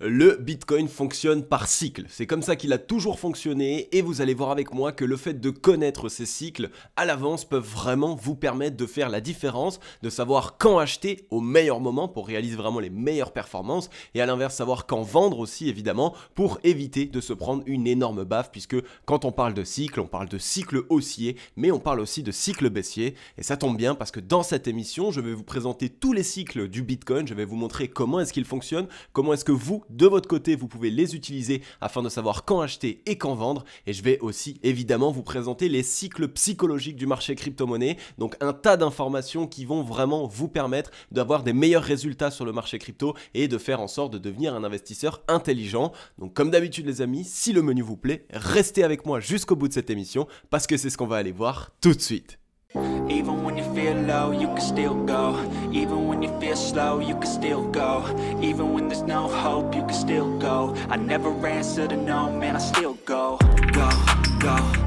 le Bitcoin fonctionne par cycle. C'est comme ça qu'il a toujours fonctionné et vous allez voir avec moi que le fait de connaître ces cycles à l'avance peuvent vraiment vous permettre de faire la différence, de savoir quand acheter au meilleur moment pour réaliser vraiment les meilleures performances et à l'inverse savoir quand vendre aussi évidemment pour éviter de se prendre une énorme baffe puisque quand on parle de cycle, on parle de cycle haussier mais on parle aussi de cycle baissier et ça tombe bien parce que dans cette émission je vais vous présenter tous les cycles du Bitcoin, je vais vous montrer comment est-ce qu'il fonctionne, comment est-ce que vous de votre côté, vous pouvez les utiliser afin de savoir quand acheter et quand vendre. Et je vais aussi évidemment vous présenter les cycles psychologiques du marché crypto-monnaie, donc un tas d'informations qui vont vraiment vous permettre d'avoir des meilleurs résultats sur le marché crypto et de faire en sorte de devenir un investisseur intelligent. Donc comme d'habitude les amis, si le menu vous plaît, restez avec moi jusqu'au bout de cette émission parce que c'est ce qu'on va aller voir tout de suite. Even when you feel low, you can still go Even when you feel slow, you can still go Even when there's no hope, you can still go I never answer to no, man, I still go Go, go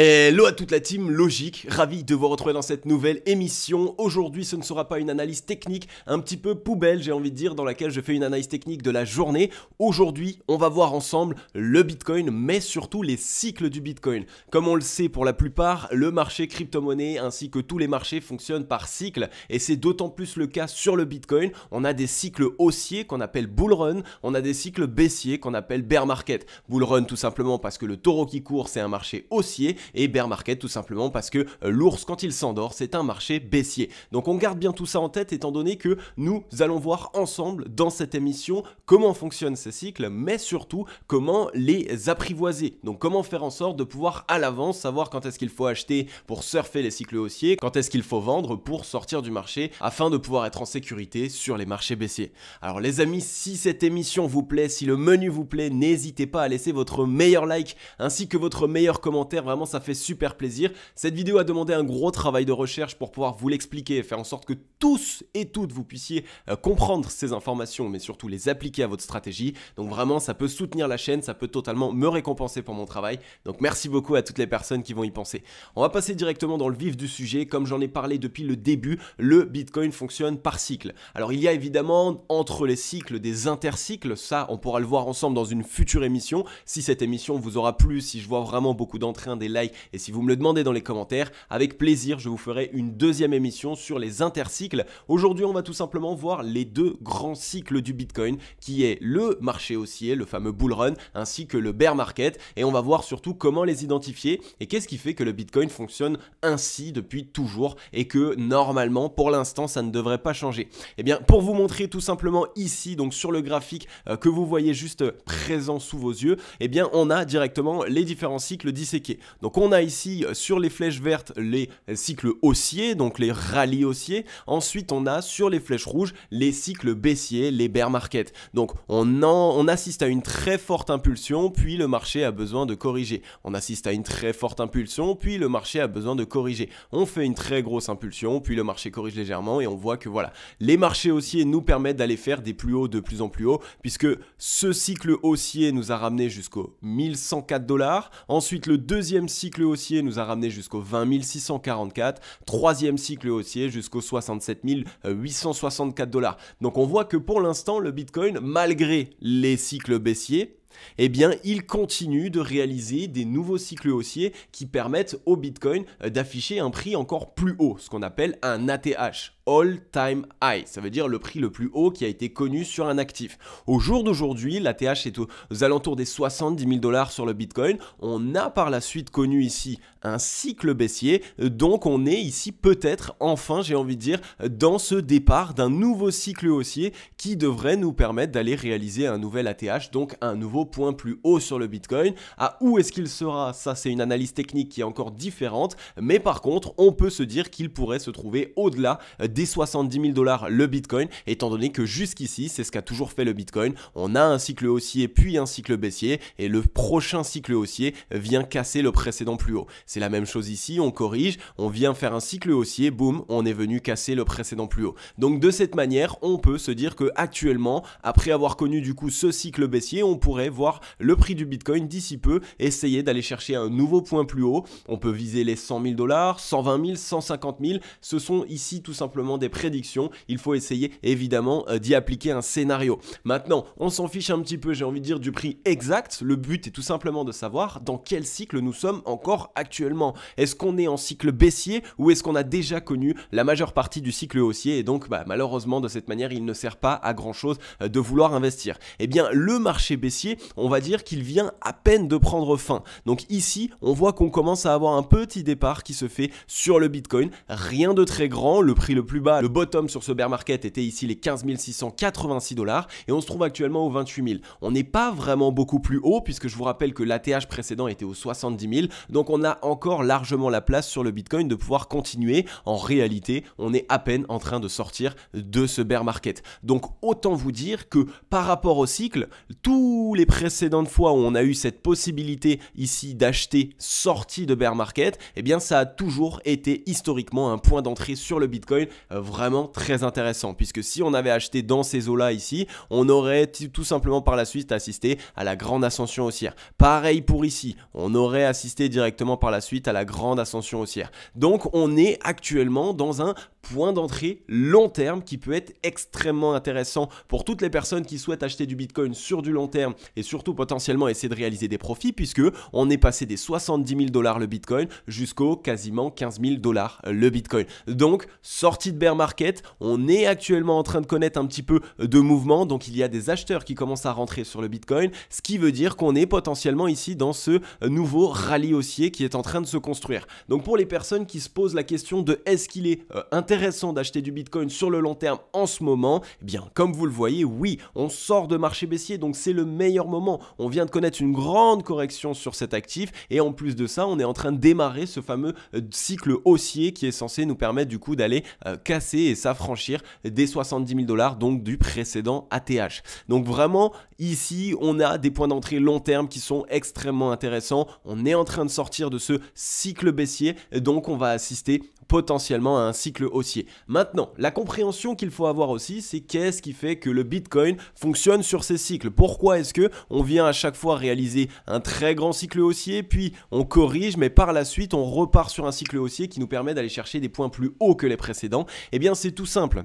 Eh, hello à toute la team Logique, ravi de vous retrouver dans cette nouvelle émission. Aujourd'hui, ce ne sera pas une analyse technique, un petit peu poubelle, j'ai envie de dire, dans laquelle je fais une analyse technique de la journée. Aujourd'hui, on va voir ensemble le Bitcoin, mais surtout les cycles du Bitcoin. Comme on le sait pour la plupart, le marché crypto-monnaie ainsi que tous les marchés fonctionnent par cycle, et c'est d'autant plus le cas sur le Bitcoin. On a des cycles haussiers qu'on appelle bull run, on a des cycles baissiers qu'on appelle bear market. Bull run tout simplement parce que le taureau qui court, c'est un marché haussier et bear market tout simplement parce que euh, l'ours quand il s'endort c'est un marché baissier. Donc on garde bien tout ça en tête étant donné que nous allons voir ensemble dans cette émission comment fonctionnent ces cycles mais surtout comment les apprivoiser. Donc comment faire en sorte de pouvoir à l'avance savoir quand est-ce qu'il faut acheter pour surfer les cycles haussiers, quand est-ce qu'il faut vendre pour sortir du marché afin de pouvoir être en sécurité sur les marchés baissiers. Alors les amis, si cette émission vous plaît, si le menu vous plaît, n'hésitez pas à laisser votre meilleur like ainsi que votre meilleur commentaire, vraiment ça fait super plaisir. Cette vidéo a demandé un gros travail de recherche pour pouvoir vous l'expliquer et faire en sorte que tous et toutes vous puissiez euh, comprendre ces informations, mais surtout les appliquer à votre stratégie. Donc vraiment, ça peut soutenir la chaîne, ça peut totalement me récompenser pour mon travail. Donc merci beaucoup à toutes les personnes qui vont y penser. On va passer directement dans le vif du sujet. Comme j'en ai parlé depuis le début, le Bitcoin fonctionne par cycle. Alors il y a évidemment entre les cycles des intercycles, ça on pourra le voir ensemble dans une future émission. Si cette émission vous aura plu, si je vois vraiment beaucoup d'entrain, des likes, et si vous me le demandez dans les commentaires, avec plaisir, je vous ferai une deuxième émission sur les intercycles. Aujourd'hui, on va tout simplement voir les deux grands cycles du Bitcoin, qui est le marché haussier, le fameux bull run, ainsi que le bear market. Et on va voir surtout comment les identifier et qu'est-ce qui fait que le Bitcoin fonctionne ainsi depuis toujours et que normalement, pour l'instant, ça ne devrait pas changer. Et eh bien, pour vous montrer tout simplement ici, donc sur le graphique euh, que vous voyez juste présent sous vos yeux, eh bien, on a directement les différents cycles disséqués. Donc on a ici euh, sur les flèches vertes les cycles haussiers, donc les rallyes haussiers. Ensuite on a sur les flèches rouges les cycles baissiers, les bear market. Donc on, en, on assiste à une très forte impulsion, puis le marché a besoin de corriger. On assiste à une très forte impulsion, puis le marché a besoin de corriger. On fait une très grosse impulsion, puis le marché corrige légèrement et on voit que voilà, les marchés haussiers nous permettent d'aller faire des plus hauts de plus en plus hauts, puisque ce cycle haussier nous a ramené jusqu'au 1104 dollars. Ensuite le deuxième cycle cycle haussier nous a ramené jusqu'au 20 644, troisième cycle haussier jusqu'au 67 864 dollars. Donc on voit que pour l'instant, le Bitcoin, malgré les cycles baissiers, eh bien, il continue de réaliser des nouveaux cycles haussiers qui permettent au Bitcoin euh, d'afficher un prix encore plus haut, ce qu'on appelle un ATH all-time high. Ça veut dire le prix le plus haut qui a été connu sur un actif. Au jour d'aujourd'hui, la est aux alentours des 70 000 dollars sur le Bitcoin. On a par la suite connu ici un cycle baissier, donc on est ici peut-être enfin, j'ai envie de dire, dans ce départ d'un nouveau cycle haussier qui devrait nous permettre d'aller réaliser un nouvel ATH, donc un nouveau point plus haut sur le Bitcoin. À où est-ce qu'il sera Ça, c'est une analyse technique qui est encore différente, mais par contre, on peut se dire qu'il pourrait se trouver au-delà des 70 000 dollars le Bitcoin, étant donné que jusqu'ici, c'est ce qu'a toujours fait le Bitcoin. On a un cycle haussier puis un cycle baissier, et le prochain cycle haussier vient casser le précédent plus haut. C'est la même chose ici, on corrige, on vient faire un cycle haussier, boum, on est venu casser le précédent plus haut. Donc de cette manière, on peut se dire que actuellement, après avoir connu du coup ce cycle baissier, on pourrait voir le prix du Bitcoin d'ici peu essayer d'aller chercher un nouveau point plus haut. On peut viser les 100 000 dollars, 120 000, 150 000. Ce sont ici tout simplement des prédictions, il faut essayer évidemment euh, d'y appliquer un scénario. Maintenant, on s'en fiche un petit peu, j'ai envie de dire, du prix exact, le but est tout simplement de savoir dans quel cycle nous sommes encore actuellement. Est-ce qu'on est en cycle baissier ou est-ce qu'on a déjà connu la majeure partie du cycle haussier et donc bah, malheureusement de cette manière il ne sert pas à grand chose euh, de vouloir investir Eh bien le marché baissier, on va dire qu'il vient à peine de prendre fin. Donc ici, on voit qu'on commence à avoir un petit départ qui se fait sur le Bitcoin, rien de très grand, le prix le plus le bottom sur ce bear market était ici les 15 686 dollars et on se trouve actuellement aux 28 000. On n'est pas vraiment beaucoup plus haut puisque je vous rappelle que l'ATH précédent était aux 70 000, donc on a encore largement la place sur le Bitcoin de pouvoir continuer. En réalité, on est à peine en train de sortir de ce bear market. Donc autant vous dire que par rapport au cycle, tous les précédentes fois où on a eu cette possibilité ici d'acheter sortie de bear market, eh bien ça a toujours été historiquement un point d'entrée sur le Bitcoin euh, vraiment très intéressant. Puisque si on avait acheté dans ces eaux-là ici, on aurait tout simplement par la suite assisté à la grande ascension haussière. Pareil pour ici, on aurait assisté directement par la suite à la grande ascension haussière. Donc on est actuellement dans un point d'entrée long terme qui peut être extrêmement intéressant pour toutes les personnes qui souhaitent acheter du Bitcoin sur du long terme et surtout potentiellement essayer de réaliser des profits puisque on est passé des 70 000 dollars le Bitcoin jusqu'au quasiment 15 000 dollars le Bitcoin. Donc sortie de bear market, on est actuellement en train de connaître un petit peu de mouvement, donc il y a des acheteurs qui commencent à rentrer sur le Bitcoin, ce qui veut dire qu'on est potentiellement ici dans ce nouveau rallye haussier qui est en train de se construire. Donc pour les personnes qui se posent la question de est-ce qu'il est, euh, intéressant d'acheter du Bitcoin sur le long terme en ce moment et eh bien, comme vous le voyez, oui, on sort de marché baissier, donc c'est le meilleur moment. On vient de connaître une grande correction sur cet actif, et en plus de ça, on est en train de démarrer ce fameux euh, cycle haussier qui est censé nous permettre du coup d'aller euh, casser et s'affranchir des 70 000 dollars, donc du précédent ATH. Donc vraiment, ici, on a des points d'entrée long terme qui sont extrêmement intéressants. On est en train de sortir de ce cycle baissier, donc on va assister potentiellement à un cycle haussier. Maintenant, la compréhension qu'il faut avoir aussi, c'est qu'est-ce qui fait que le Bitcoin fonctionne sur ces cycles. Pourquoi est-ce que on vient à chaque fois réaliser un très grand cycle haussier, puis on corrige, mais par la suite on repart sur un cycle haussier qui nous permet d'aller chercher des points plus hauts que les précédents Eh bien, c'est tout simple.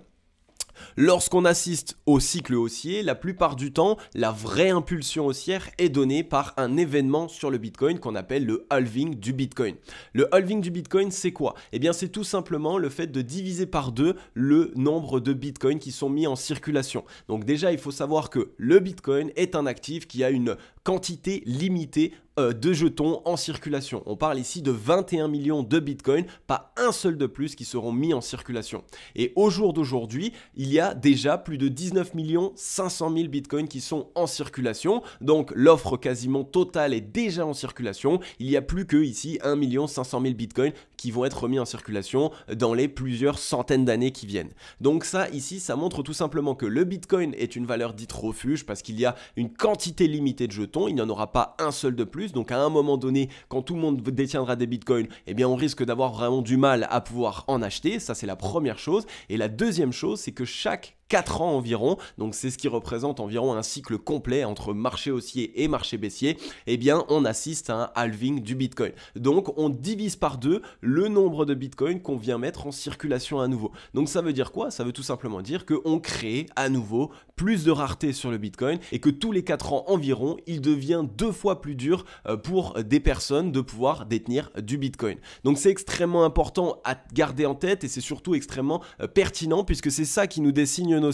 Lorsqu'on assiste au cycle haussier, la plupart du temps, la vraie impulsion haussière est donnée par un événement sur le Bitcoin qu'on appelle le halving du Bitcoin. Le halving du Bitcoin, c'est quoi Eh bien, c'est tout simplement le fait de diviser par deux le nombre de Bitcoins qui sont mis en circulation. Donc déjà, il faut savoir que le Bitcoin est un actif qui a une quantité limitée euh, de jetons en circulation. On parle ici de 21 millions de bitcoins, pas un seul de plus qui seront mis en circulation. Et au jour d'aujourd'hui, il y a déjà plus de 19 500 000 bitcoins qui sont en circulation. Donc l'offre quasiment totale est déjà en circulation. Il n'y a plus que ici 1 500 000 bitcoins qui vont être remis en circulation dans les plusieurs centaines d'années qui viennent. Donc ça, ici, ça montre tout simplement que le Bitcoin est une valeur dite refuge parce qu'il y a une quantité limitée de jetons, il n'y en aura pas un seul de plus, donc à un moment donné, quand tout le monde détiendra des Bitcoins, eh bien on risque d'avoir vraiment du mal à pouvoir en acheter, ça c'est la première chose. Et la deuxième chose, c'est que chaque 4 ans environ, donc c'est ce qui représente environ un cycle complet entre marché haussier et marché baissier, et eh bien on assiste à un halving du Bitcoin. Donc on divise par deux le nombre de bitcoins qu'on vient mettre en circulation à nouveau. Donc ça veut dire quoi Ça veut tout simplement dire qu'on crée à nouveau plus de rareté sur le Bitcoin et que tous les quatre ans environ, il devient deux fois plus dur euh, pour des personnes de pouvoir détenir du Bitcoin. Donc c'est extrêmement important à garder en tête et c'est surtout extrêmement euh, pertinent puisque c'est ça qui nous dessine nos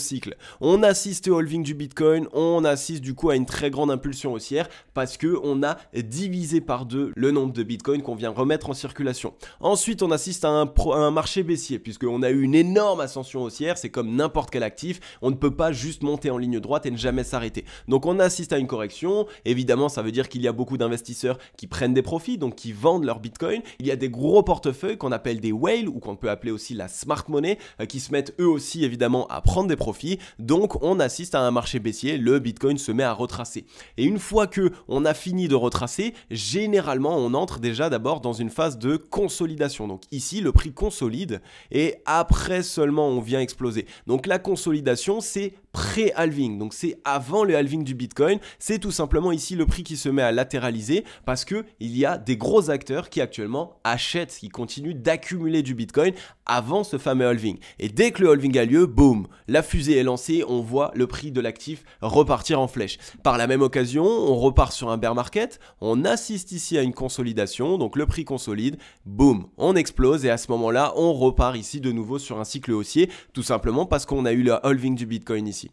On assiste au holding du Bitcoin, on assiste du coup à une très grande impulsion haussière parce que on a divisé par deux le nombre de Bitcoins qu'on vient remettre en circulation. Ensuite, on assiste à un, un marché baissier on a eu une énorme ascension haussière, c'est comme n'importe quel actif, on ne peut pas juste monter en ligne droite et ne jamais s'arrêter. Donc on assiste à une correction, évidemment ça veut dire qu'il y a beaucoup d'investisseurs qui prennent des profits, donc qui vendent leur Bitcoin, il y a des gros portefeuilles qu'on appelle des whales ou qu'on peut appeler aussi la smart money euh, qui se mettent eux aussi évidemment à prendre des profit, Donc on assiste à un marché baissier, le Bitcoin se met à retracer. Et une fois que on a fini de retracer, généralement on entre déjà d'abord dans une phase de consolidation. Donc ici le prix consolide et après seulement on vient exploser. Donc la consolidation c'est pré-halving. Donc c'est avant le halving du Bitcoin. C'est tout simplement ici le prix qui se met à latéraliser parce que il y a des gros acteurs qui actuellement achètent, qui continuent d'accumuler du Bitcoin avant ce fameux halving. Et dès que le halving a lieu, boum, la fusée est lancée, on voit le prix de l'actif repartir en flèche. Par la même occasion, on repart sur un bear market, on assiste ici à une consolidation, donc le prix consolide, boum, on explose et à ce moment-là, on repart ici de nouveau sur un cycle haussier, tout simplement parce qu'on a eu le halving du Bitcoin ici.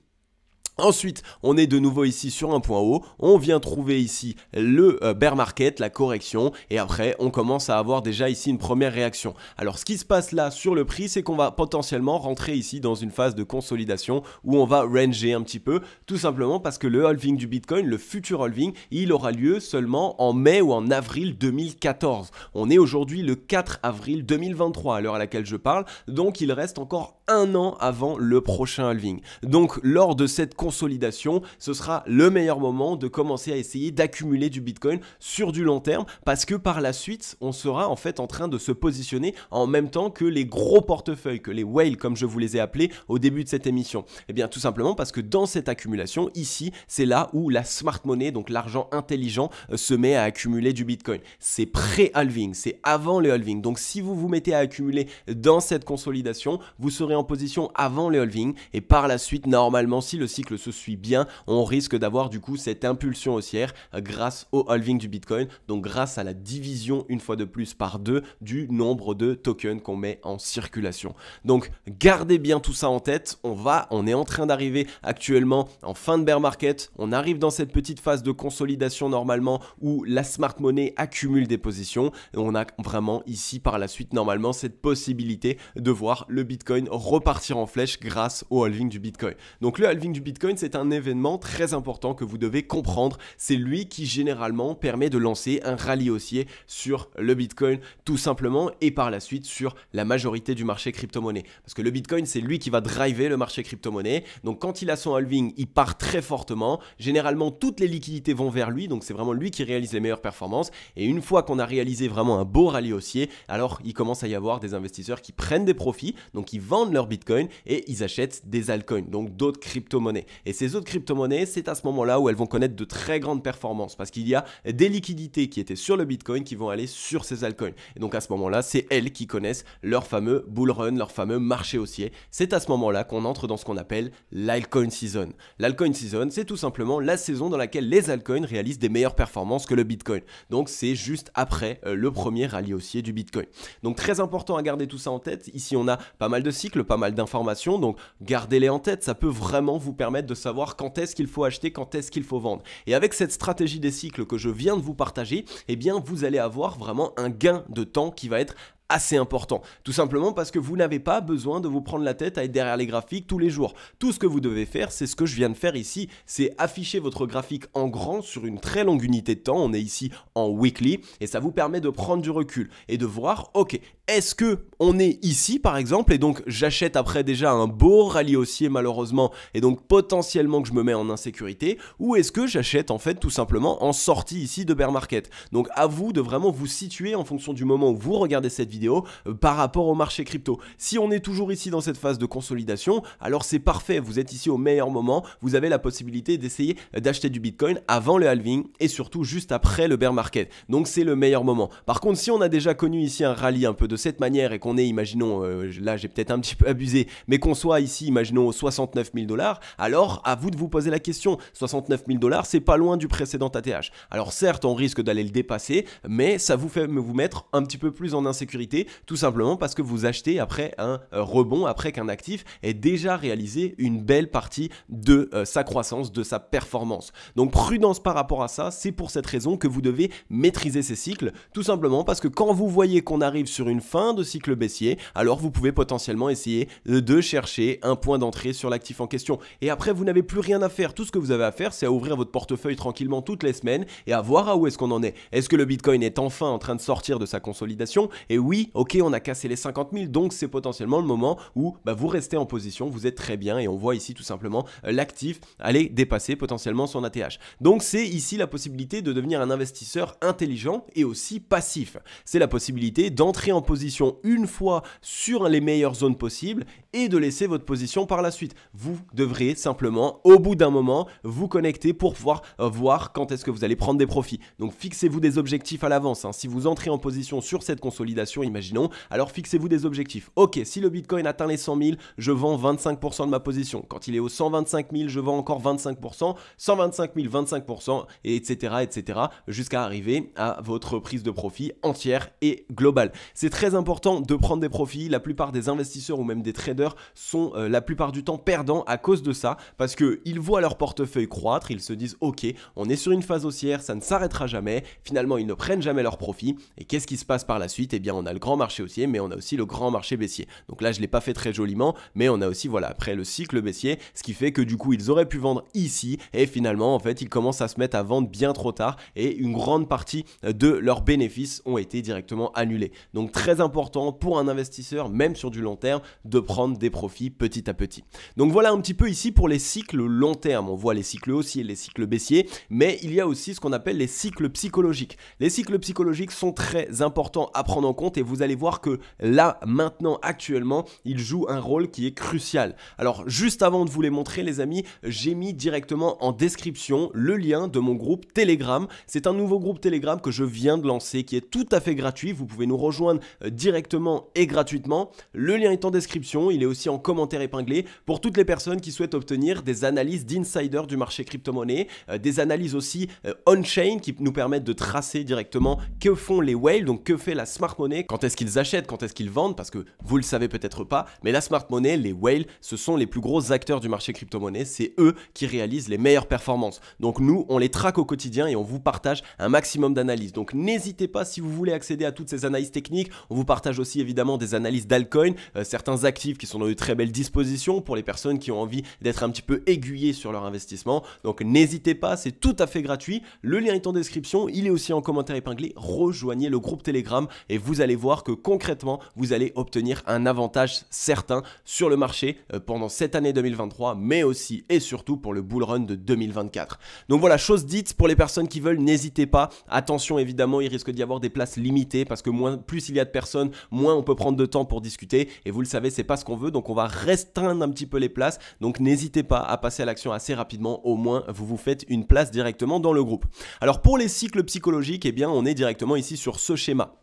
Ensuite, on est de nouveau ici sur un point haut, on vient trouver ici le euh, bear market, la correction, et après on commence à avoir déjà ici une première réaction. Alors ce qui se passe là sur le prix, c'est qu'on va potentiellement rentrer ici dans une phase de consolidation où on va ranger un petit peu, tout simplement parce que le halving du Bitcoin, le futur halving, il aura lieu seulement en mai ou en avril 2014. On est aujourd'hui le 4 avril 2023 à l'heure à laquelle je parle, donc il reste encore un an avant le prochain halving. Donc lors de cette consolidation, ce sera le meilleur moment de commencer à essayer d'accumuler du Bitcoin sur du long terme parce que par la suite, on sera en fait en train de se positionner en même temps que les gros portefeuilles, que les whales comme je vous les ai appelés au début de cette émission. Et eh bien tout simplement parce que dans cette accumulation, ici, c'est là où la smart money, donc l'argent intelligent, euh, se met à accumuler du Bitcoin. C'est pré-halving, c'est avant le halving. Donc si vous vous mettez à accumuler dans cette consolidation, vous serez en position avant le halving et par la suite, normalement, si le cycle se suit bien, on risque d'avoir du coup cette impulsion haussière euh, grâce au halving du Bitcoin, donc grâce à la division une fois de plus par deux du nombre de tokens qu'on met en circulation. Donc gardez bien tout ça en tête, on va, on est en train d'arriver actuellement en fin de bear market, on arrive dans cette petite phase de consolidation normalement où la smart money accumule des positions et on a vraiment ici par la suite normalement cette possibilité de voir le Bitcoin repartir en flèche grâce au halving du Bitcoin. Donc le halving du Bitcoin c'est un événement très important que vous devez comprendre. C'est lui qui généralement permet de lancer un rallye haussier sur le Bitcoin tout simplement et par la suite sur la majorité du marché crypto-monnaie. Parce que le Bitcoin, c'est lui qui va driver le marché crypto-monnaie. Donc quand il a son halving, il part très fortement. Généralement, toutes les liquidités vont vers lui. Donc c'est vraiment lui qui réalise les meilleures performances. Et une fois qu'on a réalisé vraiment un beau rallye haussier, alors il commence à y avoir des investisseurs qui prennent des profits. Donc ils vendent leur Bitcoin et ils achètent des altcoins, donc d'autres crypto-monnaies et ces autres crypto-monnaies, c'est à ce moment-là où elles vont connaître de très grandes performances parce qu'il y a des liquidités qui étaient sur le Bitcoin qui vont aller sur ces altcoins. Et donc à ce moment-là, c'est elles qui connaissent leur fameux bull run, leur fameux marché haussier. C'est à ce moment-là qu'on entre dans ce qu'on appelle l'alcoin season. L'altcoin season, c'est tout simplement la saison dans laquelle les altcoins réalisent des meilleures performances que le Bitcoin. Donc c'est juste après euh, le premier rallye haussier du Bitcoin. Donc très important à garder tout ça en tête. Ici, on a pas mal de cycles, pas mal d'informations, donc gardez-les en tête, ça peut vraiment vous permettre de savoir quand est-ce qu'il faut acheter, quand est-ce qu'il faut vendre. Et avec cette stratégie des cycles que je viens de vous partager, eh bien vous allez avoir vraiment un gain de temps qui va être assez important. Tout simplement parce que vous n'avez pas besoin de vous prendre la tête à être derrière les graphiques tous les jours. Tout ce que vous devez faire, c'est ce que je viens de faire ici, c'est afficher votre graphique en grand sur une très longue unité de temps. On est ici en weekly et ça vous permet de prendre du recul et de voir, ok, est-ce que on est ici par exemple et donc j'achète après déjà un beau rallye haussier malheureusement et donc potentiellement que je me mets en insécurité ou est-ce que j'achète en fait tout simplement en sortie ici de bear market. Donc à vous de vraiment vous situer en fonction du moment où vous regardez cette vidéo euh, par rapport au marché crypto. Si on est toujours ici dans cette phase de consolidation, alors c'est parfait, vous êtes ici au meilleur moment, vous avez la possibilité d'essayer d'acheter du Bitcoin avant le halving et surtout juste après le bear market. Donc c'est le meilleur moment. Par contre, si on a déjà connu ici un rallye un peu de cette manière et qu'on est, imaginons, euh, là j'ai peut-être un petit peu abusé, mais qu'on soit ici, imaginons, aux 69 000 dollars, alors à vous de vous poser la question. 69 000 dollars, c'est pas loin du précédent ATH. Alors certes, on risque d'aller le dépasser, mais ça vous fait vous mettre un petit peu plus en insécurité tout simplement parce que vous achetez après un euh, rebond, après qu'un actif ait déjà réalisé une belle partie de euh, sa croissance, de sa performance. Donc prudence par rapport à ça, c'est pour cette raison que vous devez maîtriser ces cycles, tout simplement parce que quand vous voyez qu'on arrive sur une fin de cycle baissier, alors vous pouvez potentiellement essayer euh, de chercher un point d'entrée sur l'actif en question. Et après, vous n'avez plus rien à faire. Tout ce que vous avez à faire, c'est à ouvrir votre portefeuille tranquillement toutes les semaines et à voir à où est-ce qu'on en est. Est-ce que le Bitcoin est enfin en train de sortir de sa consolidation Et oui, ok, on a cassé les 50 000, donc c'est potentiellement le moment où bah, vous restez en position, vous êtes très bien, et on voit ici tout simplement euh, l'actif aller dépasser potentiellement son ATH. Donc c'est ici la possibilité de devenir un investisseur intelligent et aussi passif. C'est la possibilité d'entrer en position une fois sur les meilleures zones possibles et de laisser votre position par la suite. Vous devrez simplement, au bout d'un moment, vous connecter pour pouvoir euh, voir quand est-ce que vous allez prendre des profits. Donc fixez-vous des objectifs à l'avance. Hein. Si vous entrez en position sur cette consolidation, imaginons, alors fixez-vous des objectifs. Ok, si le Bitcoin atteint les 100 000, je vends 25% de ma position. Quand il est aux 125 000, je vends encore 25%, 125 000, 25%, et etc., etc., jusqu'à arriver à votre prise de profit entière et globale. C'est très important de prendre des profits. La plupart des investisseurs ou même des traders sont euh, la plupart du temps perdants à cause de ça, parce qu'ils voient leur portefeuille croître, ils se disent ok, on est sur une phase haussière, ça ne s'arrêtera jamais, finalement ils ne prennent jamais leurs profits, et qu'est-ce qui se passe par la suite Eh bien on a le grand marché haussier, mais on a aussi le grand marché baissier. Donc là je ne l'ai pas fait très joliment, mais on a aussi voilà après le cycle baissier, ce qui fait que du coup ils auraient pu vendre ici, et finalement en fait ils commencent à se mettre à vendre bien trop tard, et une grande partie euh, de leurs bénéfices ont été directement annulés. Donc très important pour un investisseur, même sur du long terme, de prendre des profits petit à petit. Donc voilà un petit peu ici pour les cycles long terme. On voit les cycles haussiers, les cycles baissiers, mais il y a aussi ce qu'on appelle les cycles psychologiques. Les cycles psychologiques sont très importants à prendre en compte et vous allez voir que là, maintenant, actuellement, ils jouent un rôle qui est crucial. Alors juste avant de vous les montrer les amis, j'ai mis directement en description le lien de mon groupe Telegram. C'est un nouveau groupe Telegram que je viens de lancer qui est tout à fait gratuit. Vous pouvez nous rejoindre euh, directement et gratuitement. Le lien est en description il est aussi en commentaire épinglé pour toutes les personnes qui souhaitent obtenir des analyses d'insider du marché crypto-monnaie, euh, des analyses aussi euh, on-chain qui nous permettent de tracer directement que font les whales, donc que fait la smart money, quand est-ce qu'ils achètent, quand est-ce qu'ils vendent, parce que vous le savez peut-être pas, mais la smart money, les whales, ce sont les plus gros acteurs du marché crypto-monnaie, c'est eux qui réalisent les meilleures performances. Donc nous, on les traque au quotidien et on vous partage un maximum d'analyses. Donc n'hésitez pas si vous voulez accéder à toutes ces analyses techniques, on vous partage aussi évidemment des analyses d'alcoin, euh, certains actifs qui sont dans de très belles dispositions pour les personnes qui ont envie d'être un petit peu aiguillées sur leur investissement. Donc n'hésitez pas, c'est tout à fait gratuit. Le lien est en description, il est aussi en commentaire épinglé. Rejoignez le groupe Telegram et vous allez voir que concrètement, vous allez obtenir un avantage certain sur le marché euh, pendant cette année 2023, mais aussi et surtout pour le bull run de 2024. Donc voilà, chose dite pour les personnes qui veulent, n'hésitez pas. Attention évidemment, il risque d'y avoir des places limitées parce que moins, plus il y a de personnes, moins on peut prendre de temps pour discuter. Et vous le savez, c'est pas ce qu'on veut, donc on va restreindre un petit peu les places. Donc n'hésitez pas à passer à l'action assez rapidement, au moins vous vous faites une place directement dans le groupe. Alors pour les cycles psychologiques, eh bien on est directement ici sur ce schéma.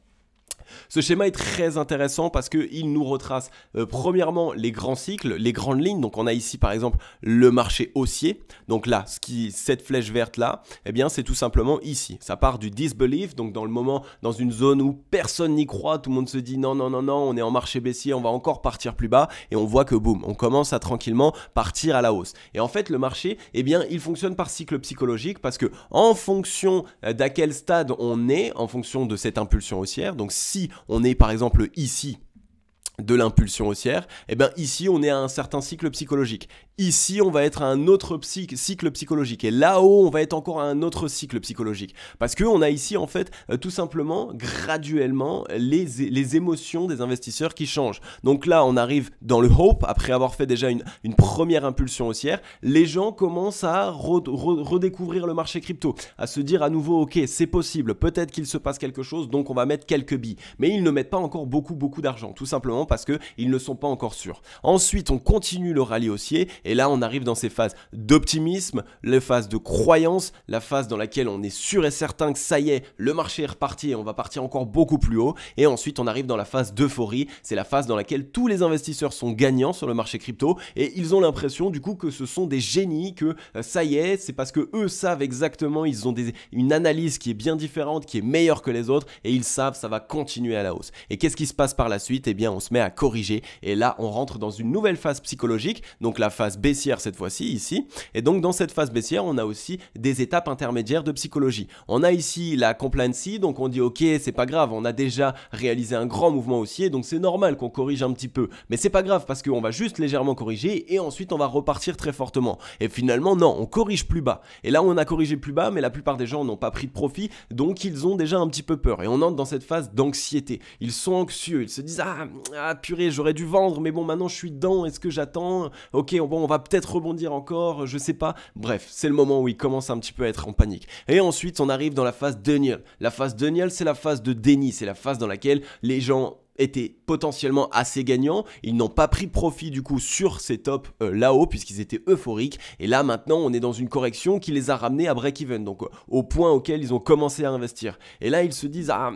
Ce schéma est très intéressant parce qu'il nous retrace euh, premièrement les grands cycles, les grandes lignes. Donc on a ici par exemple le marché haussier. Donc là, cette flèche verte là, eh bien c'est tout simplement ici. Ça part du disbelief, donc dans le moment, dans une zone où personne n'y croit, tout le monde se dit non, non, non, non, on est en marché baissier, on va encore partir plus bas. Et on voit que boum, on commence à tranquillement partir à la hausse. Et en fait, le marché, eh bien, il fonctionne par cycle psychologique parce que en fonction euh, d'à quel stade on est, en fonction de cette impulsion haussière, donc si si on est par exemple ici de l'impulsion haussière, et eh bien ici on est à un certain cycle psychologique. Ici, on va être à un autre cycle psychologique. Et là-haut, on va être encore à un autre cycle psychologique. Parce qu'on a ici, en fait, euh, tout simplement, graduellement, les, émotions des investisseurs qui changent. Donc là, on arrive dans le hope, après avoir fait déjà une, première impulsion haussière. Les gens commencent à redécouvrir le marché crypto, à se dire à nouveau, ok, c'est possible, peut-être qu'il se passe quelque chose, donc on va mettre quelques billes. Mais ils ne mettent pas encore beaucoup, beaucoup d'argent, tout simplement parce qu'ils ne sont pas encore sûrs. Ensuite, on continue le rallye haussier et là, on arrive dans ces phases d'optimisme, les phases de croyance, la phase dans laquelle on est sûr et certain que ça y est, le marché est reparti et on va partir encore beaucoup plus haut. Et ensuite, on arrive dans la phase d'euphorie. C'est la phase dans laquelle tous les investisseurs sont gagnants sur le marché crypto et ils ont l'impression du coup que ce sont des génies, que euh, ça y est, c'est parce que eux savent exactement, ils ont une analyse qui est bien différente, qui est meilleure que les autres et ils savent ça va continuer à la hausse. Et qu'est-ce qui se passe par la suite Eh bien, on se met à corriger et là, on rentre dans une nouvelle phase psychologique, donc la phase baissière cette fois-ci, ici. Et donc dans cette phase baissière, on a aussi des étapes intermédiaires de psychologie. On a ici la complacency, donc on dit ok, c'est pas grave, on a déjà réalisé un grand mouvement haussier, donc c'est normal qu'on corrige un petit peu. Mais c'est pas grave parce qu'on va juste légèrement corriger et ensuite on va repartir très fortement. Et finalement, non, on corrige plus bas. Et là, on a corrigé plus bas, mais la plupart des gens n'ont pas pris de profit, donc ils ont déjà un petit peu peur. Et on entre dans cette phase d'anxiété. Ils sont anxieux, ils se disent ah, ah purée, j'aurais dû vendre, mais bon, maintenant je suis dedans, est-ce que j'attends Ok, bon, on va peut-être rebondir encore, je sais pas. Bref, c'est le moment où il commence un petit peu à être en panique. Et ensuite, on arrive dans la phase Daniel. La phase Daniel, c'est la phase de déni, c'est la phase dans laquelle les gens étaient potentiellement assez gagnants. Ils n'ont pas pris profit du coup sur ces tops euh, là-haut puisqu'ils étaient euphoriques. Et là maintenant on est dans une correction qui les a ramenés à break-even, donc euh, au point auquel ils ont commencé à investir. Et là ils se disent ah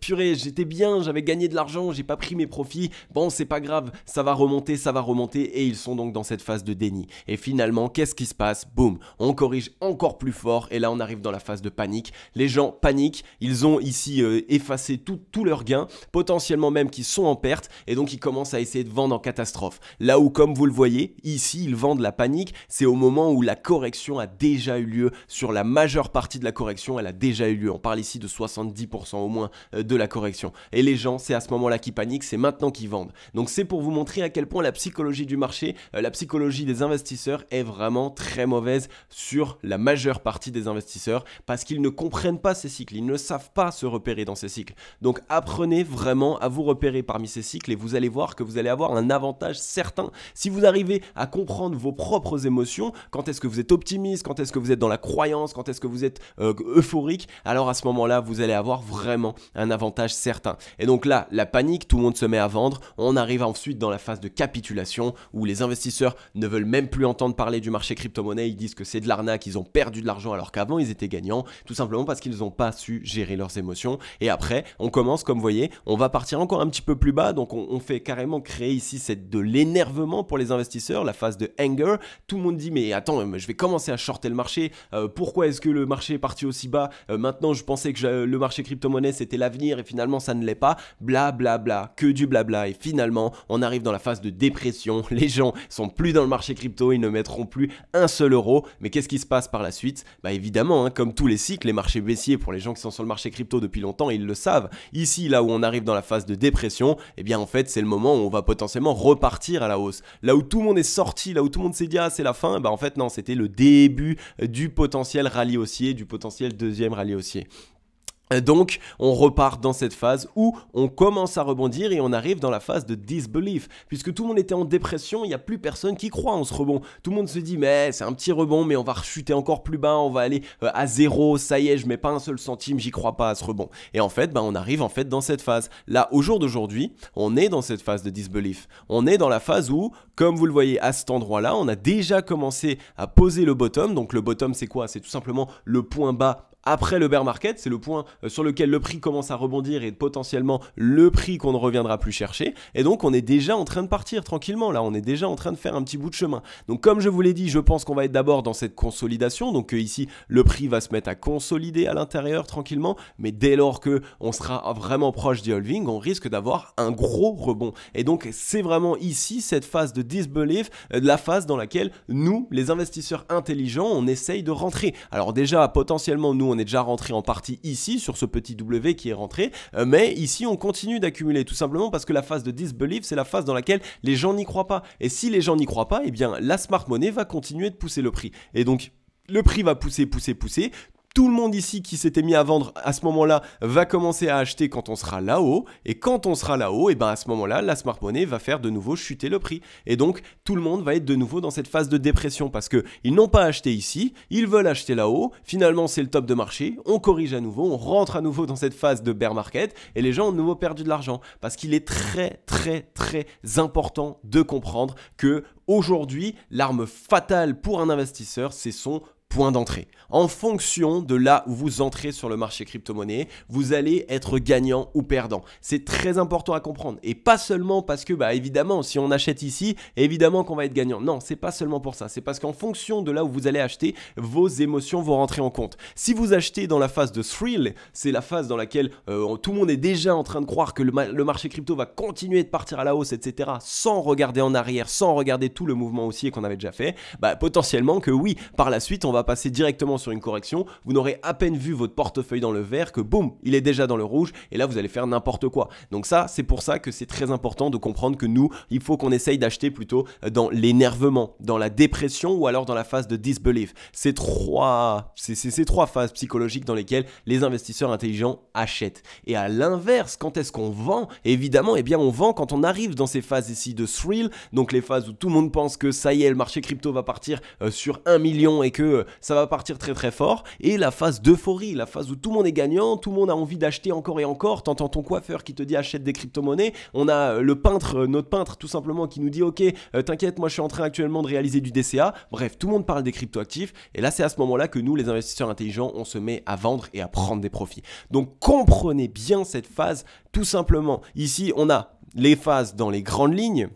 purée j'étais bien, j'avais gagné de l'argent, j'ai pas pris mes profits. Bon c'est pas grave, ça va remonter, ça va remonter et ils sont donc dans cette phase de déni. Et finalement qu'est-ce qui se passe Boum, on corrige encore plus fort et là on arrive dans la phase de panique. Les gens paniquent, ils ont ici euh, effacé tout, tout leurs gains, potentiellement même qui sont en perte et donc ils commencent à essayer de vendre en catastrophe. Là où, comme vous le voyez, ici ils vendent la panique, c'est au moment où la correction a déjà eu lieu. Sur la majeure partie de la correction, elle a déjà eu lieu. On parle ici de 70% au moins euh, de la correction. Et les gens, c'est à ce moment-là qu'ils paniquent, c'est maintenant qu'ils vendent. Donc c'est pour vous montrer à quel point la psychologie du marché, euh, la psychologie des investisseurs est vraiment très mauvaise sur la majeure partie des investisseurs parce qu'ils ne comprennent pas ces cycles, ils ne savent pas se repérer dans ces cycles. Donc apprenez vraiment à vous repérer parmi ces cycles et vous allez voir que vous allez avoir un avantage certain. Si vous arrivez à comprendre vos propres émotions, quand est-ce que vous êtes optimiste, quand est-ce que vous êtes dans la croyance, quand est-ce que vous êtes euh, euphorique, alors à ce moment-là, vous allez avoir vraiment un avantage certain. Et donc là, la panique, tout le monde se met à vendre, on arrive ensuite dans la phase de capitulation où les investisseurs ne veulent même plus entendre parler du marché crypto-monnaie, ils disent que c'est de l'arnaque, ils ont perdu de l'argent alors qu'avant ils étaient gagnants, tout simplement parce qu'ils n'ont pas su gérer leurs émotions. Et après, on commence, comme vous voyez, on va partir encore un petit peu plus bas. Donc on, fait carrément créer ici cette, de l'énervement pour les investisseurs, la phase de anger. Tout le monde dit mais attends, je vais commencer à shorter le marché. Euh, pourquoi est-ce que le marché est parti aussi bas euh, Maintenant je pensais que le marché crypto-monnaie c'était l'avenir et finalement ça ne l'est pas. Bla bla bla, que du blabla. Et finalement on arrive dans la phase de dépression. Les gens sont plus dans le marché crypto, ils ne mettront plus un seul euro. Mais qu'est-ce qui se passe par la suite Bah évidemment, hein, comme tous les cycles, les marchés baissiers pour les gens qui sont sur le marché crypto depuis longtemps, ils le savent. Ici là où on arrive dans la phase de dépression, pression, et eh bien en fait c'est le moment où on va potentiellement repartir à la hausse. Là où tout le monde est sorti, là où tout le monde s'est dit ah c'est la fin, bah en fait non, c'était le début du potentiel rallye haussier, du potentiel deuxième rallye haussier. Donc, on repart dans cette phase où on commence à rebondir et on arrive dans la phase de disbelief. Puisque tout le monde était en dépression, il n'y a plus personne qui croit en ce rebond. Tout le monde se dit, mais c'est un petit rebond, mais on va rechuter encore plus bas, on va aller euh, à zéro, ça y est, je mets pas un seul centime, j'y crois pas à ce rebond. Et en fait, ben, on arrive en fait dans cette phase. Là, au jour d'aujourd'hui, on est dans cette phase de disbelief. On est dans la phase où, comme vous le voyez à cet endroit-là, on a déjà commencé à poser le bottom. Donc, le bottom, c'est quoi C'est tout simplement le point bas après le bear market, c'est le point euh, sur lequel le prix commence à rebondir et potentiellement le prix qu'on ne reviendra plus chercher. Et donc on est déjà en train de partir tranquillement, là on est déjà en train de faire un petit bout de chemin. Donc comme je vous l'ai dit, je pense qu'on va être d'abord dans cette consolidation, donc euh, ici le prix va se mettre à consolider à l'intérieur tranquillement, mais dès lors que on sera vraiment proche du holding, on risque d'avoir un gros rebond. Et donc c'est vraiment ici cette phase de disbelief, euh, la phase dans laquelle nous, les investisseurs intelligents, on essaye de rentrer. Alors déjà potentiellement nous on est déjà rentré en partie ici sur ce petit W qui est rentré, euh, mais ici on continue d'accumuler tout simplement parce que la phase de disbelief c'est la phase dans laquelle les gens n'y croient pas. Et si les gens n'y croient pas, eh bien la smart money va continuer de pousser le prix. Et donc le prix va pousser, pousser, pousser, tout le monde ici qui s'était mis à vendre à ce moment-là va commencer à acheter quand on sera là-haut. Et quand on sera là-haut, et eh ben à ce moment-là, la smart money va faire de nouveau chuter le prix. Et donc tout le monde va être de nouveau dans cette phase de dépression parce que ils n'ont pas acheté ici, ils veulent acheter là-haut. Finalement, c'est le top de marché. On corrige à nouveau, on rentre à nouveau dans cette phase de bear market et les gens ont de nouveau perdu de l'argent parce qu'il est très très très important de comprendre que aujourd'hui, l'arme fatale pour un investisseur, c'est son point d'entrée. En fonction de là où vous entrez sur le marché crypto-monnaie, vous allez être gagnant ou perdant. C'est très important à comprendre. Et pas seulement parce que, bah évidemment, si on achète ici, évidemment qu'on va être gagnant. Non, c'est pas seulement pour ça. C'est parce qu'en fonction de là où vous allez acheter, vos émotions vont rentrer en compte. Si vous achetez dans la phase de thrill, c'est la phase dans laquelle euh, tout le monde est déjà en train de croire que le, marché crypto va continuer de partir à la hausse, etc., sans regarder en arrière, sans regarder tout le mouvement haussier qu'on avait déjà fait, bah, potentiellement que oui, par la suite, on va passer directement sur une correction, vous n'aurez à peine vu votre portefeuille dans le vert que boum, il est déjà dans le rouge et là vous allez faire n'importe quoi. Donc ça, c'est pour ça que c'est très important de comprendre que nous, il faut qu'on essaye d'acheter plutôt dans l'énervement, dans la dépression ou alors dans la phase de disbelief. trois, c'est ces trois phases psychologiques dans lesquelles les investisseurs intelligents achètent. Et à l'inverse, quand est-ce qu'on vend Évidemment, eh bien on vend quand on arrive dans ces phases ici de thrill, donc les phases où tout le monde pense que ça y est, le marché crypto va partir euh, sur 1 million et que euh, ça va partir très très fort, et la phase d'euphorie, la phase où tout le monde est gagnant, tout le monde a envie d'acheter encore et encore, t'entends ton coiffeur qui te dit achète des crypto-monnaies, on a euh, le peintre, euh, notre peintre tout simplement qui nous dit ok euh, t'inquiète moi je suis en train actuellement de réaliser du DCA, bref tout le monde parle des crypto-actifs, et là c'est à ce moment-là que nous les investisseurs intelligents on se met à vendre et à prendre des profits. Donc comprenez bien cette phase tout simplement. Ici on a les phases dans les grandes lignes,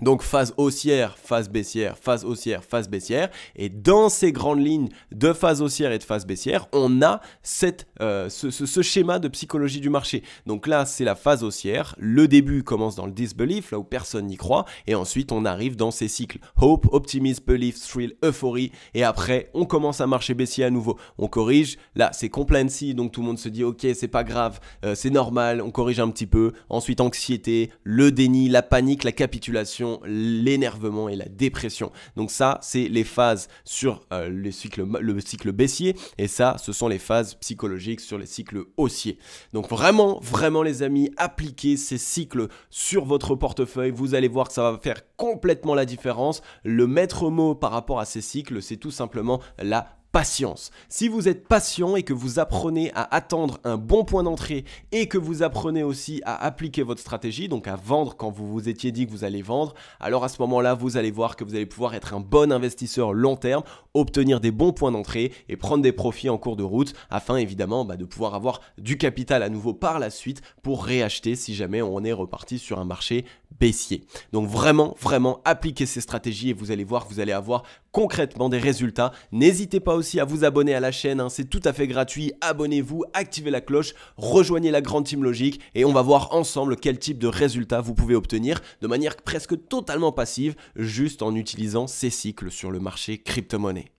donc phase haussière, phase baissière, phase haussière, phase baissière. Et dans ces grandes lignes de phase haussière et de phase baissière, on a cette, euh, ce, schéma de psychologie du marché. Donc là, c'est la phase haussière. Le début commence dans le disbelief, là où personne n'y croit. Et ensuite, on arrive dans ces cycles. Hope, optimisme, belief, thrill, euphorie. Et après, on commence à marcher baissier à nouveau. On corrige. Là, c'est complacency. Donc tout le monde se dit, ok, c'est pas grave, euh, c'est normal, on corrige un petit peu. Ensuite, anxiété, le déni, la panique, la capitulation l'énervement et la dépression. Donc ça, c'est les phases sur euh, le cycle baissier et ça, ce sont les phases psychologiques sur les cycles haussiers. Donc vraiment, vraiment les amis, appliquez ces cycles sur votre portefeuille. Vous allez voir que ça va faire complètement la différence. Le maître mot par rapport à ces cycles, c'est tout simplement la patience. Si vous êtes patient et que vous apprenez à attendre un bon point d'entrée et que vous apprenez aussi à appliquer votre stratégie, donc à vendre quand vous vous étiez dit que vous allez vendre, alors à ce moment-là, vous allez voir que vous allez pouvoir être un bon investisseur long terme, obtenir des bons points d'entrée et prendre des profits en cours de route afin évidemment bah, de pouvoir avoir du capital à nouveau par la suite pour réacheter si jamais on est reparti sur un marché baissier. Donc vraiment, vraiment, appliquez ces stratégies et vous allez voir que vous allez avoir concrètement des résultats. N'hésitez pas aussi à vous abonner à la chaîne, hein. c'est tout à fait gratuit. Abonnez-vous, activez la cloche, rejoignez la grande team logique et on va voir ensemble quel type de résultats vous pouvez obtenir de manière presque totalement passive, juste en utilisant ces cycles sur le marché crypto-monnaie.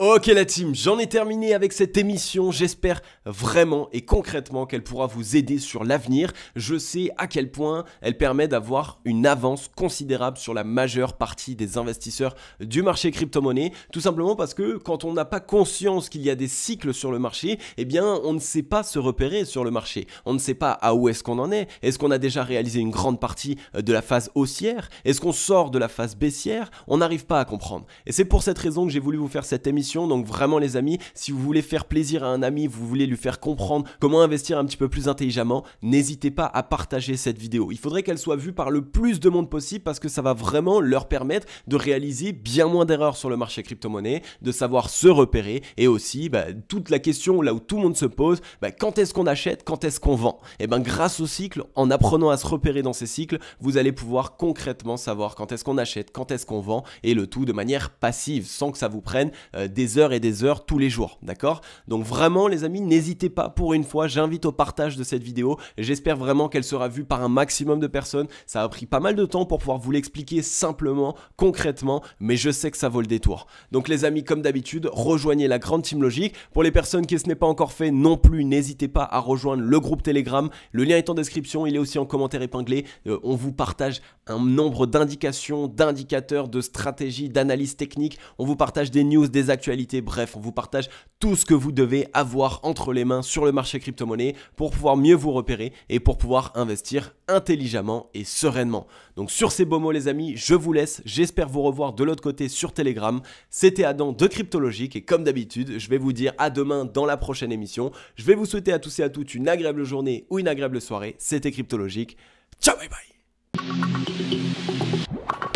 Ok la team, j'en ai terminé avec cette émission, j'espère vraiment et concrètement qu'elle pourra vous aider sur l'avenir. Je sais à quel point elle permet d'avoir une avance considérable sur la majeure partie des investisseurs du marché crypto-monnaie, tout simplement parce que quand on n'a pas conscience qu'il y a des cycles sur le marché, eh bien on ne sait pas se repérer sur le marché, on ne sait pas à où est-ce qu'on en est, est-ce qu'on a déjà réalisé une grande partie de la phase haussière, est-ce qu'on sort de la phase baissière, on n'arrive pas à comprendre. Et c'est pour cette raison que j'ai voulu vous faire cette émission donc vraiment les amis, si vous voulez faire plaisir à un ami, vous voulez lui faire comprendre comment investir un petit peu plus intelligemment, n'hésitez pas à partager cette vidéo. Il faudrait qu'elle soit vue par le plus de monde possible parce que ça va vraiment leur permettre de réaliser bien moins d'erreurs sur le marché crypto-monnaie, de savoir se repérer et aussi bah, toute la question là où tout le monde se pose, bah, quand est-ce qu'on achète, quand est-ce qu'on vend Et eh bien grâce au cycle, en apprenant à se repérer dans ces cycles, vous allez pouvoir concrètement savoir quand est-ce qu'on achète, quand est-ce qu'on vend et le tout de manière passive sans que ça vous prenne euh, des heures et des heures tous les jours, d'accord Donc vraiment les amis, n'hésitez pas pour une fois, j'invite au partage de cette vidéo, j'espère vraiment qu'elle sera vue par un maximum de personnes, ça a pris pas mal de temps pour pouvoir vous l'expliquer simplement, concrètement, mais je sais que ça vaut le détour. Donc les amis, comme d'habitude, rejoignez la grande team logique. Pour les personnes qui ce n'est pas encore fait non plus, n'hésitez pas à rejoindre le groupe Telegram, le lien est en description, il est aussi en commentaire épinglé, euh, on vous partage un nombre d'indications, d'indicateurs, de stratégies, d'analyses techniques, on vous partage des news, des actions bref, on vous partage tout ce que vous devez avoir entre les mains sur le marché crypto-monnaie pour pouvoir mieux vous repérer et pour pouvoir investir intelligemment et sereinement. Donc sur ces beaux mots les amis, je vous laisse, j'espère vous revoir de l'autre côté sur Telegram. C'était Adam de Cryptologique et comme d'habitude, je vais vous dire à demain dans la prochaine émission. Je vais vous souhaiter à tous et à toutes une agréable journée ou une agréable soirée. C'était Cryptologique. Ciao bye bye